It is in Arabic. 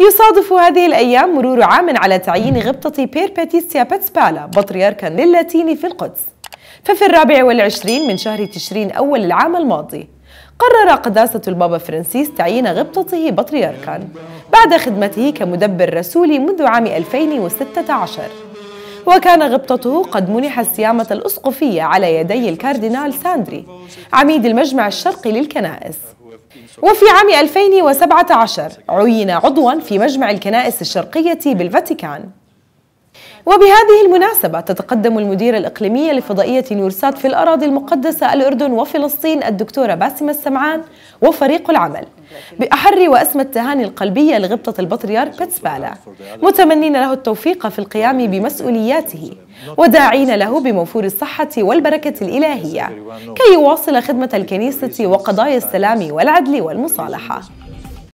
يصادف هذه الأيام مرور عام على تعيين غبطة بير باتيسيا باتسبالا بطريركا للاتين في القدس ففي الرابع والعشرين من شهر تشرين أول العام الماضي قرر قداسة البابا فرانسيس تعيين غبطته بطريركا بعد خدمته كمدبر رسولي منذ عام 2016 وكان غبطته قد منح السيامة الأسقفية على يدي الكاردينال ساندري عميد المجمع الشرقي للكنائس وفي عام 2017 عين عضوا في مجمع الكنائس الشرقية بالفاتيكان وبهذه المناسبة تتقدم المديرة الإقليمية لفضائية نورسات في الأراضي المقدسة الأردن وفلسطين الدكتورة باسمة السمعان وفريق العمل بأحر وأسمى التهاني القلبية لغبطة البطريرك بيتسبالا متمنين له التوفيق في القيام بمسؤولياته وداعين له بموفور الصحة والبركة الإلهية كي يواصل خدمة الكنيسة وقضايا السلام والعدل والمصالحة